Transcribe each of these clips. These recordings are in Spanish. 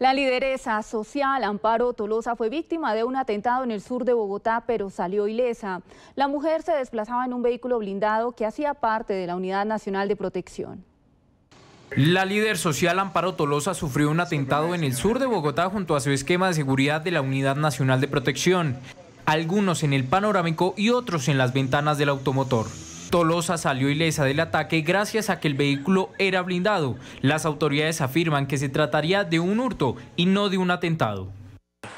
La lideresa social Amparo Tolosa fue víctima de un atentado en el sur de Bogotá, pero salió ilesa. La mujer se desplazaba en un vehículo blindado que hacía parte de la Unidad Nacional de Protección. La líder social Amparo Tolosa sufrió un atentado en el sur de Bogotá junto a su esquema de seguridad de la Unidad Nacional de Protección, algunos en el panorámico y otros en las ventanas del automotor. Tolosa salió ilesa del ataque gracias a que el vehículo era blindado. Las autoridades afirman que se trataría de un hurto y no de un atentado.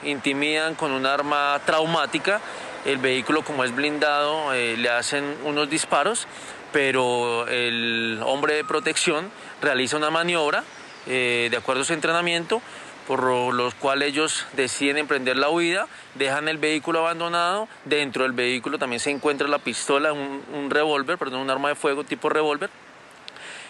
Intimidan con un arma traumática, el vehículo como es blindado eh, le hacen unos disparos, pero el hombre de protección realiza una maniobra eh, de acuerdo a su entrenamiento por los cuales ellos deciden emprender la huida, dejan el vehículo abandonado, dentro del vehículo también se encuentra la pistola, un, revólver, perdón, un arma de fuego tipo revólver,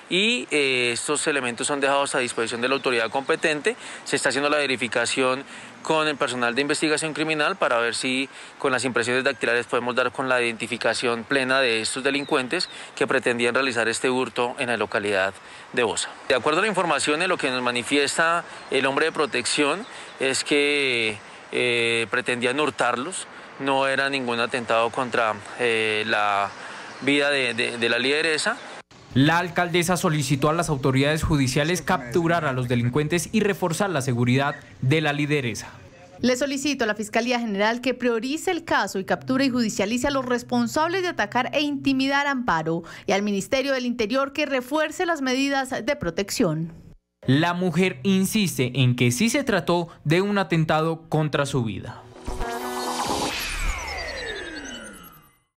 y eh, estos elementos son dejados a disposición de la autoridad competente. Se está haciendo la verificación con el personal de investigación criminal para ver si con las impresiones dactilares podemos dar con la identificación plena de estos delincuentes que pretendían realizar este hurto en la localidad de Bosa. De acuerdo a la información, lo que nos manifiesta el hombre de protección es que eh, pretendían hurtarlos, no era ningún atentado contra eh, la vida de, de la lideresa. La alcaldesa solicitó a las autoridades judiciales capturar a los delincuentes y reforzar la seguridad de la lideresa. Le solicito a la Fiscalía General que priorice el caso y capture y judicialice a los responsables de atacar e intimidar a Amparo y al Ministerio del Interior que refuerce las medidas de protección. La mujer insiste en que sí se trató de un atentado contra su vida.